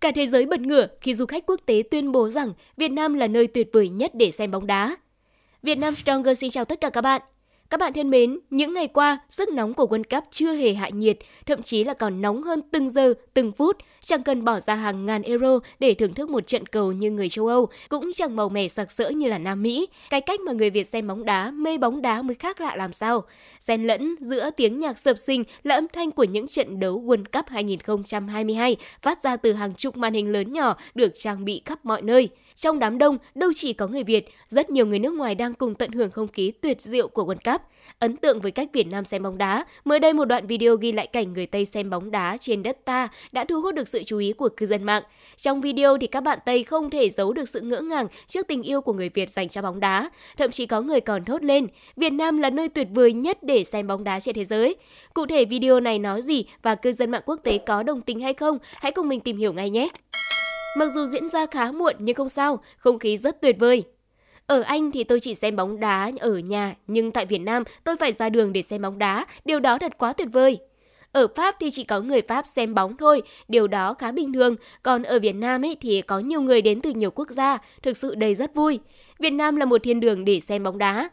Cả thế giới bật ngửa khi du khách quốc tế tuyên bố rằng Việt Nam là nơi tuyệt vời nhất để xem bóng đá. Việt Nam Stronger xin chào tất cả các bạn. Các bạn thân mến, những ngày qua, sức nóng của World Cup chưa hề hạ nhiệt, thậm chí là còn nóng hơn từng giờ, từng phút. Chẳng cần bỏ ra hàng ngàn euro để thưởng thức một trận cầu như người châu Âu, cũng chẳng màu mè sặc sỡ như là Nam Mỹ. Cái cách mà người Việt xem bóng đá, mê bóng đá mới khác lạ làm sao. Xen lẫn giữa tiếng nhạc sập sinh là âm thanh của những trận đấu World Cup 2022 phát ra từ hàng chục màn hình lớn nhỏ được trang bị khắp mọi nơi. Trong đám đông, đâu chỉ có người Việt, rất nhiều người nước ngoài đang cùng tận hưởng không khí tuyệt diệu của World Cup Pháp. Ấn tượng với cách Việt Nam xem bóng đá, mới đây một đoạn video ghi lại cảnh người Tây xem bóng đá trên đất ta đã thu hút được sự chú ý của cư dân mạng. Trong video thì các bạn Tây không thể giấu được sự ngỡ ngàng trước tình yêu của người Việt dành cho bóng đá. Thậm chí có người còn thốt lên, Việt Nam là nơi tuyệt vời nhất để xem bóng đá trên thế giới. Cụ thể video này nói gì và cư dân mạng quốc tế có đồng tình hay không? Hãy cùng mình tìm hiểu ngay nhé! Mặc dù diễn ra khá muộn nhưng không sao, không khí rất tuyệt vời. Ở Anh thì tôi chỉ xem bóng đá ở nhà, nhưng tại Việt Nam tôi phải ra đường để xem bóng đá, điều đó thật quá tuyệt vời. Ở Pháp thì chỉ có người Pháp xem bóng thôi, điều đó khá bình thường, còn ở Việt Nam ấy thì có nhiều người đến từ nhiều quốc gia, thực sự đây rất vui. Việt Nam là một thiên đường để xem bóng đá.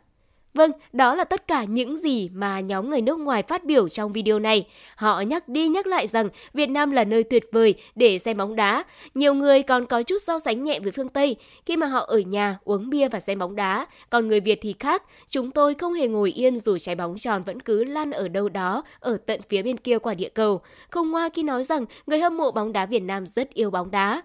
Vâng, đó là tất cả những gì mà nhóm người nước ngoài phát biểu trong video này. Họ nhắc đi nhắc lại rằng Việt Nam là nơi tuyệt vời để xem bóng đá. Nhiều người còn có chút so sánh nhẹ với phương Tây khi mà họ ở nhà uống bia và xem bóng đá. Còn người Việt thì khác, chúng tôi không hề ngồi yên dù trái bóng tròn vẫn cứ lan ở đâu đó ở tận phía bên kia quả địa cầu. Không ngoa khi nói rằng người hâm mộ bóng đá Việt Nam rất yêu bóng đá.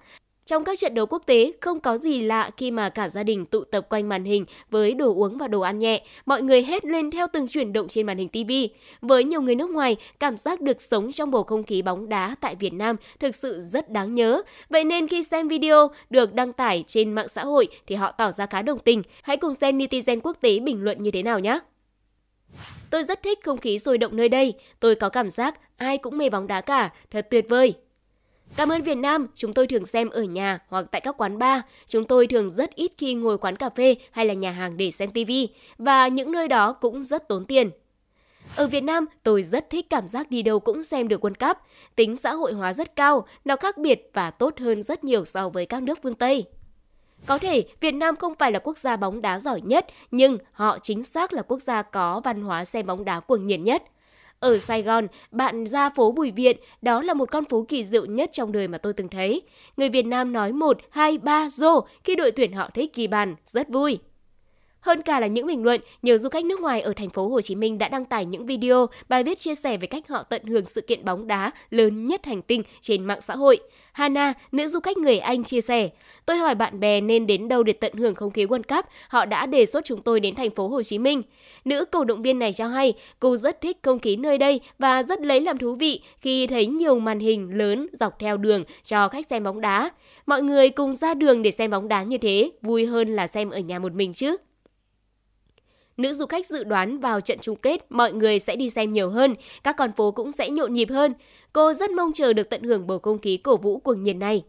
Trong các trận đấu quốc tế, không có gì lạ khi mà cả gia đình tụ tập quanh màn hình với đồ uống và đồ ăn nhẹ, mọi người hét lên theo từng chuyển động trên màn hình TV. Với nhiều người nước ngoài, cảm giác được sống trong bầu không khí bóng đá tại Việt Nam thực sự rất đáng nhớ. Vậy nên khi xem video được đăng tải trên mạng xã hội thì họ tỏ ra khá đồng tình. Hãy cùng xem netizen quốc tế bình luận như thế nào nhé. Tôi rất thích không khí sôi động nơi đây, tôi có cảm giác ai cũng mê bóng đá cả, thật tuyệt vời. Cảm ơn Việt Nam, chúng tôi thường xem ở nhà hoặc tại các quán bar. Chúng tôi thường rất ít khi ngồi quán cà phê hay là nhà hàng để xem TV và những nơi đó cũng rất tốn tiền. Ở Việt Nam, tôi rất thích cảm giác đi đâu cũng xem được World Cup. Tính xã hội hóa rất cao, nó khác biệt và tốt hơn rất nhiều so với các nước phương Tây. Có thể Việt Nam không phải là quốc gia bóng đá giỏi nhất, nhưng họ chính xác là quốc gia có văn hóa xem bóng đá cuồng nhiệt nhất. Ở Sài Gòn, bạn ra phố Bùi Viện, đó là một con phố kỳ diệu nhất trong đời mà tôi từng thấy. Người Việt Nam nói 1, 2, 3, rô khi đội tuyển họ thấy kỳ bàn, rất vui. Hơn cả là những bình luận, nhiều du khách nước ngoài ở thành phố Hồ Chí Minh đã đăng tải những video, bài viết chia sẻ về cách họ tận hưởng sự kiện bóng đá lớn nhất hành tinh trên mạng xã hội. Hana, nữ du khách người Anh chia sẻ, tôi hỏi bạn bè nên đến đâu để tận hưởng không khí World Cup, họ đã đề xuất chúng tôi đến thành phố Hồ Chí Minh. Nữ cầu động viên này cho hay, cô rất thích không khí nơi đây và rất lấy làm thú vị khi thấy nhiều màn hình lớn dọc theo đường cho khách xem bóng đá. Mọi người cùng ra đường để xem bóng đá như thế, vui hơn là xem ở nhà một mình chứ. Nữ du khách dự đoán vào trận chung kết mọi người sẽ đi xem nhiều hơn, các con phố cũng sẽ nhộn nhịp hơn. Cô rất mong chờ được tận hưởng bầu không khí cổ vũ cuồng nhiệt này.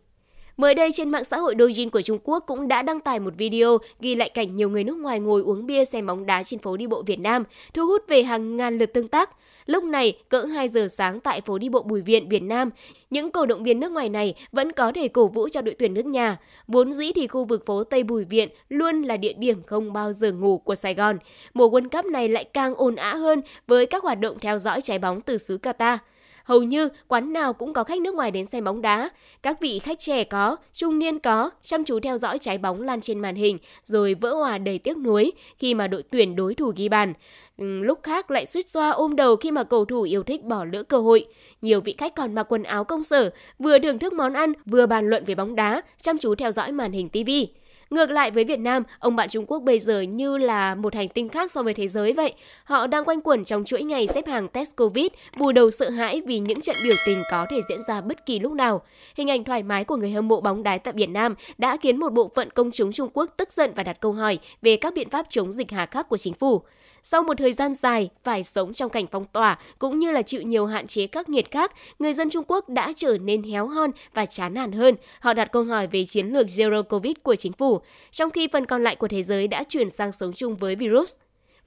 Mới đây trên mạng xã hội Douyin của Trung Quốc cũng đã đăng tải một video ghi lại cảnh nhiều người nước ngoài ngồi uống bia xem bóng đá trên phố đi bộ Việt Nam, thu hút về hàng ngàn lượt tương tác. Lúc này, cỡ 2 giờ sáng tại phố đi bộ Bùi Viện, Việt Nam, những cổ động viên nước ngoài này vẫn có thể cổ vũ cho đội tuyển nước nhà. Vốn dĩ thì khu vực phố Tây Bùi Viện luôn là địa điểm không bao giờ ngủ của Sài Gòn. Mùa World Cup này lại càng ồn ào ã hơn với các hoạt động theo dõi trái bóng từ xứ Qatar. Hầu như quán nào cũng có khách nước ngoài đến xem bóng đá. Các vị khách trẻ có, trung niên có, chăm chú theo dõi trái bóng lan trên màn hình rồi vỡ hòa đầy tiếc nuối khi mà đội tuyển đối thủ ghi bàn. Ừ, lúc khác lại suýt xoa ôm đầu khi mà cầu thủ yêu thích bỏ lỡ cơ hội. Nhiều vị khách còn mặc quần áo công sở, vừa thưởng thức món ăn, vừa bàn luận về bóng đá, chăm chú theo dõi màn hình tivi. Ngược lại với Việt Nam, ông bạn Trung Quốc bây giờ như là một hành tinh khác so với thế giới vậy. Họ đang quanh quẩn trong chuỗi ngày xếp hàng test Covid, bù đầu sợ hãi vì những trận biểu tình có thể diễn ra bất kỳ lúc nào. Hình ảnh thoải mái của người hâm mộ bóng đá tại Việt Nam đã khiến một bộ phận công chúng Trung Quốc tức giận và đặt câu hỏi về các biện pháp chống dịch hà khắc của chính phủ. Sau một thời gian dài phải sống trong cảnh phong tỏa cũng như là chịu nhiều hạn chế khắc nghiệt khác, người dân Trung Quốc đã trở nên héo hon và chán nản hơn. Họ đặt câu hỏi về chiến lược Zero Covid của chính phủ, trong khi phần còn lại của thế giới đã chuyển sang sống chung với virus.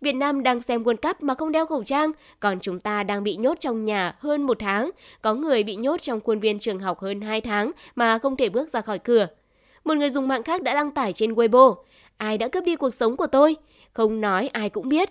Việt Nam đang xem World Cup mà không đeo khẩu trang, còn chúng ta đang bị nhốt trong nhà hơn một tháng. Có người bị nhốt trong khuôn viên trường học hơn 2 tháng mà không thể bước ra khỏi cửa. Một người dùng mạng khác đã đăng tải trên Weibo. Ai đã cướp đi cuộc sống của tôi? Không nói ai cũng biết.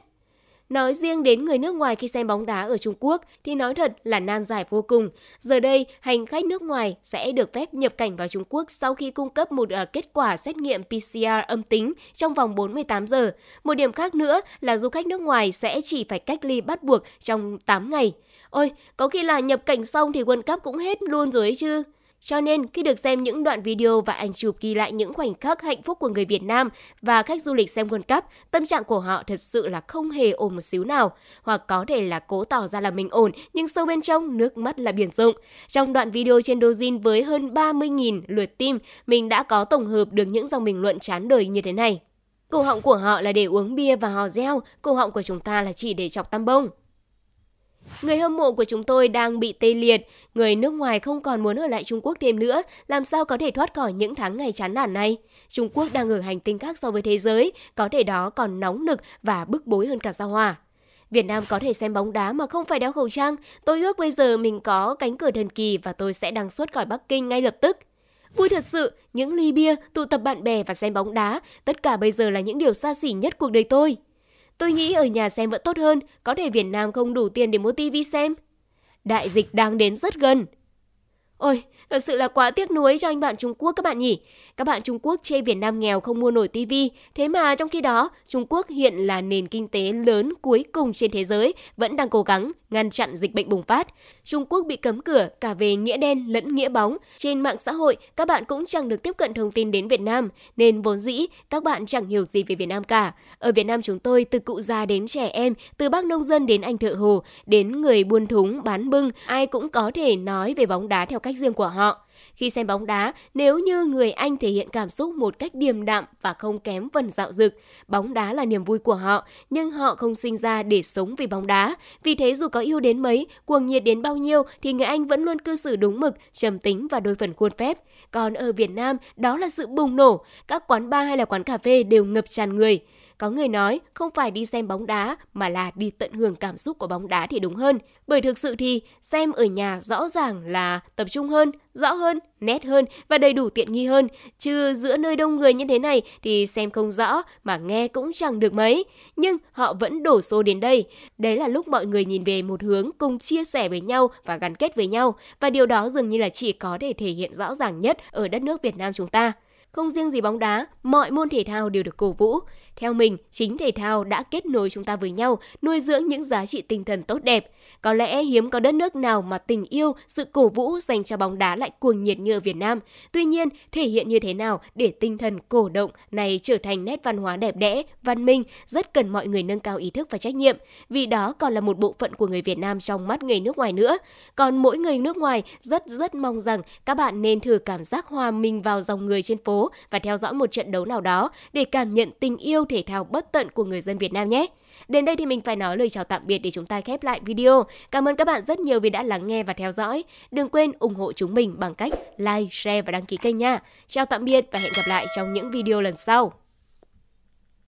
Nói riêng đến người nước ngoài khi xem bóng đá ở Trung Quốc thì nói thật là nan giải vô cùng. Giờ đây, hành khách nước ngoài sẽ được phép nhập cảnh vào Trung Quốc sau khi cung cấp một à, kết quả xét nghiệm PCR âm tính trong vòng 48 giờ. Một điểm khác nữa là du khách nước ngoài sẽ chỉ phải cách ly bắt buộc trong 8 ngày. Ôi, có khi là nhập cảnh xong thì World Cup cũng hết luôn rồi ấy chứ. Cho nên, khi được xem những đoạn video và ảnh chụp ghi lại những khoảnh khắc hạnh phúc của người Việt Nam và khách du lịch xem World Cup, tâm trạng của họ thật sự là không hề ổn một xíu nào, hoặc có thể là cố tỏ ra là mình ổn nhưng sâu bên trong nước mắt là biển rộng. Trong đoạn video trên Dozin với hơn 30.000 lượt tim, mình đã có tổng hợp được những dòng bình luận chán đời như thế này. Cổ họng của họ là để uống bia và hò reo, cổ họng của chúng ta là chỉ để chọc tam bông. Người hâm mộ của chúng tôi đang bị tê liệt, người nước ngoài không còn muốn ở lại Trung Quốc thêm nữa, làm sao có thể thoát khỏi những tháng ngày chán nản này. Trung Quốc đang ở hành tinh khác so với thế giới, có thể đó còn nóng nực và bức bối hơn cả sao hỏa. Việt Nam có thể xem bóng đá mà không phải đeo khẩu trang. Tôi ước bây giờ mình có cánh cửa thần kỳ và tôi sẽ đăng xuất khỏi Bắc Kinh ngay lập tức. Vui thật sự, những ly bia, tụ tập bạn bè và xem bóng đá, tất cả bây giờ là những điều xa xỉ nhất cuộc đời tôi. Tôi nghĩ ở nhà xem vẫn tốt hơn, có thể Việt Nam không đủ tiền để mua tivi xem. Đại dịch đang đến rất gần. Ôi, thật sự là quá tiếc nuối cho anh bạn Trung Quốc các bạn nhỉ. Các bạn Trung Quốc chê Việt Nam nghèo không mua nổi tivi, thế mà trong khi đó, Trung Quốc hiện là nền kinh tế lớn cuối cùng trên thế giới vẫn đang cố gắng ngăn chặn dịch bệnh bùng phát. Trung Quốc bị cấm cửa cả về nghĩa đen lẫn nghĩa bóng. Trên mạng xã hội, các bạn cũng chẳng được tiếp cận thông tin đến Việt Nam, nên vốn dĩ các bạn chẳng hiểu gì về Việt Nam cả. Ở Việt Nam chúng tôi từ cụ già đến trẻ em, từ bác nông dân đến anh thợ hồ, đến người buôn thúng, bán bưng, ai cũng có thể nói về bóng đá theo cách riêng của họ. Khi xem bóng đá, nếu như người Anh thể hiện cảm xúc một cách điềm đạm và không kém phần dạo dực, bóng đá là niềm vui của họ, nhưng họ không sinh ra để sống vì bóng đá. Vì thế dù có yêu đến mấy, cuồng nhiệt đến bao nhiêu thì người Anh vẫn luôn cư xử đúng mực, trầm tính và đôi phần khuôn phép. Còn ở Việt Nam, đó là sự bùng nổ, các quán bar hay là quán cà phê đều ngập tràn người. Có người nói không phải đi xem bóng đá mà là đi tận hưởng cảm xúc của bóng đá thì đúng hơn. Bởi thực sự thì xem ở nhà rõ ràng là tập trung hơn, rõ hơn, nét hơn và đầy đủ tiện nghi hơn. Chứ giữa nơi đông người như thế này thì xem không rõ mà nghe cũng chẳng được mấy. Nhưng họ vẫn đổ xô đến đây. Đấy là lúc mọi người nhìn về một hướng cùng chia sẻ với nhau và gắn kết với nhau. Và điều đó dường như là chỉ có thể thể hiện rõ ràng nhất ở đất nước Việt Nam chúng ta. Không riêng gì bóng đá, mọi môn thể thao đều được cổ vũ. Theo mình, chính thể thao đã kết nối chúng ta với nhau, nuôi dưỡng những giá trị tinh thần tốt đẹp. Có lẽ hiếm có đất nước nào mà tình yêu, sự cổ vũ dành cho bóng đá lại cuồng nhiệt như ở Việt Nam. Tuy nhiên, thể hiện như thế nào để tinh thần cổ động này trở thành nét văn hóa đẹp đẽ, văn minh rất cần mọi người nâng cao ý thức và trách nhiệm, vì đó còn là một bộ phận của người Việt Nam trong mắt người nước ngoài nữa. Còn mỗi người nước ngoài rất rất mong rằng các bạn nên thử cảm giác hòa mình vào dòng người trên phố và theo dõi một trận đấu nào đó để cảm nhận tình yêu thể thao bất tận của người dân Việt Nam nhé. Đến đây thì mình phải nói lời chào tạm biệt để chúng ta khép lại video. Cảm ơn các bạn rất nhiều vì đã lắng nghe và theo dõi. Đừng quên ủng hộ chúng mình bằng cách like, share và đăng ký kênh nha. Chào tạm biệt và hẹn gặp lại trong những video lần sau.